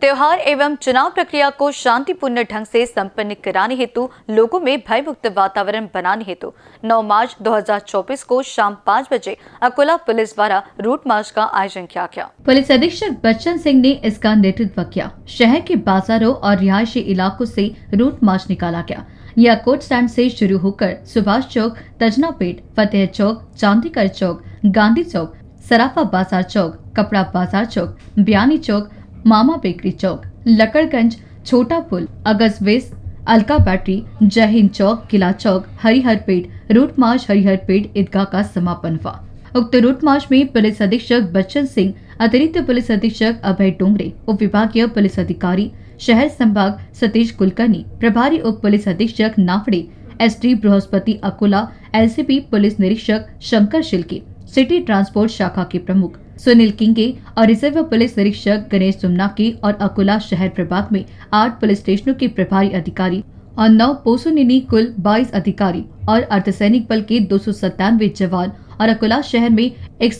त्यौहार एवं चुनाव प्रक्रिया को शांतिपूर्ण ढंग से संपन्न कराने हेतु लोगों में भयमुक्त वातावरण बनाने हेतु 9 मार्च 2024 को शाम 5 बजे अकोला पुलिस द्वारा रूट मार्च का आयोजन किया गया पुलिस अधीक्षक बच्चन सिंह ने इसका नेतृत्व किया शहर के बाजारों और रिहायशी इलाकों से रूट मार्च निकाला गया यह कोट स्टैंड ऐसी शुरू होकर सुभाष चौक तजना पेट फतेह चौक चांदीकर चौक गांधी चौक सराफा बाजार चौक कपड़ा बाजार चौक बयानी चौक मामा बेकरी चौक लकड़गंज छोटा पुल अगजवेस Alka battery Jai Hind Chowk Kila Chowk Harihar Peth route march Harihar Peth Idgah का समापन हुआ उक्त रूट मार्च में पुलिस अधीक्षक बच्चन सिंह अतिरिक्त पुलिस अधीक्षक अभय डोंगरे उप विभागीय पुलिस अधिकारी शहर संभाग सतीश कुलकर्णी प्रभारी उप पुलिस अधीक्षक नाफड़े एस डी बृहस्पति अकोला एल पुलिस निरीक्षक शंकर शिल्के सिटी ट्रांसपोर्ट शाखा के प्रमुख सुनील किंगे और रिजर्व पुलिस निरीक्षक गणेश सोमनाके और अकोला शहर प्रभाग में आठ पुलिस स्टेशनों के प्रभारी अधिकारी और नौ पोसोनिनी कुल 22 अधिकारी और अर्धसैनिक बल के दो जवान और अकोला शहर में एक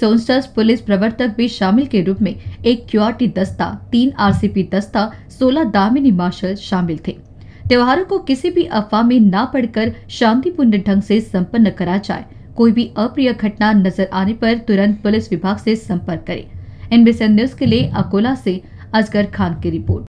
पुलिस प्रवर्तक भी शामिल के रूप में एक टी दस्ता तीन पी दस्ता सोलह दामिनी मार्शल शामिल थे त्योहारों को किसी भी अफवाह में न पढ़कर शांतिपूर्ण ढंग से संपन्न करा जाए कोई भी अप्रिय घटना नजर आने पर तुरंत पुलिस विभाग से संपर्क करें एनबीसी न्यूज के लिए अकोला से असगर खान की रिपोर्ट